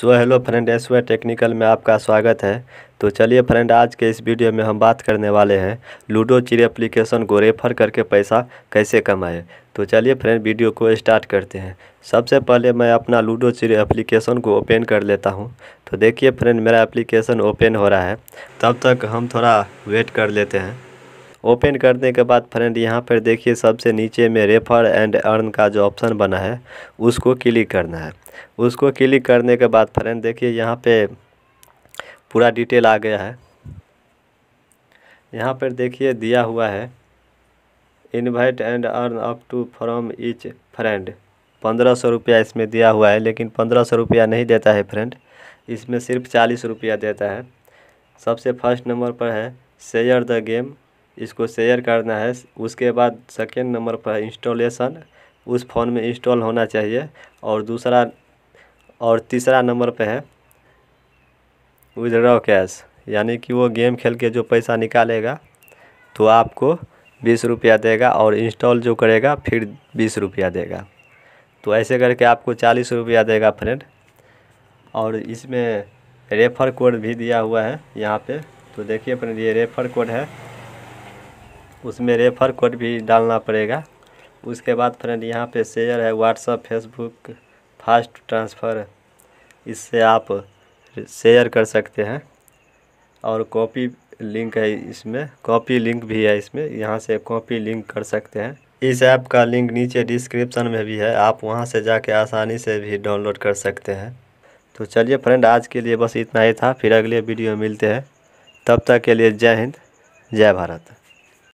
सो hello friends way technical में आपका स्वागत है तो चलिए फ्रेंड आज के इस वीडियो में हम बात करने वाले हैं लूडो चिड़ एप्लीकेशन को रेफर करके पैसा कैसे कमाएं तो चलिए फ्रेंड वीडियो को स्टार्ट करते हैं सबसे पहले मैं अपना लूडो चिड़ एप्लीकेशन को ओपन कर लेता हूं तो देखिए फ्रेंड मेरा एप्लीकेशन ओपन हो रहा है तब तक हम थोड़ा वेट कर लेते हैं ओपन करने के बाद फ्रेंड यहाँ पर देखिए सबसे नीचे में रेफर एंड अर्न का जो ऑप्शन बना है उसको क्लिक करना है उसको क्लिक करने के बाद फ्रेंड देखिए यहाँ पे पूरा डिटेल आ गया है यहाँ पर देखिए दिया हुआ है invite and earn up to from each friend पंद्रह सौ रुपया इसमें दिया हुआ है लेकिन पंद्रह सौ रुपया नहीं देता है फ्रेंड इसमें सिर्फ चालीस रुपया देता है सबसे फर्स्ट नंबर पर है शेयर द गेम इसको शेयर करना है उसके बाद सेकेंड नंबर पर इंस्टॉलेसन उस फ़ोन में इंस्टॉल होना चाहिए और दूसरा और तीसरा नंबर पे है विदड्रॉ कैश यानी कि वो गेम खेल के जो पैसा निकालेगा तो आपको बीस रुपया देगा और इंस्टॉल जो करेगा फिर बीस रुपया देगा तो ऐसे करके आपको चालीस रुपया देगा फ्रेंड और इसमें रेफ़र कोड भी दिया हुआ है यहाँ पे तो देखिए फ्रेंड ये रेफ़र कोड है उसमें रेफ़र कोड भी डालना पड़ेगा उसके बाद फ्रेंड यहाँ पे शेयर है व्हाट्सअप फेसबुक फास्ट ट्रांसफ़र इससे आप शेयर कर सकते हैं और कॉपी लिंक है इसमें कॉपी लिंक भी है इसमें यहाँ से कॉपी लिंक कर सकते हैं इस ऐप का लिंक नीचे डिस्क्रिप्शन में भी है आप वहाँ से जाके आसानी से भी डाउनलोड कर सकते हैं तो चलिए फ्रेंड आज के लिए बस इतना ही था फिर अगले वीडियो मिलते हैं तब तक के लिए जय हिंद जय भारत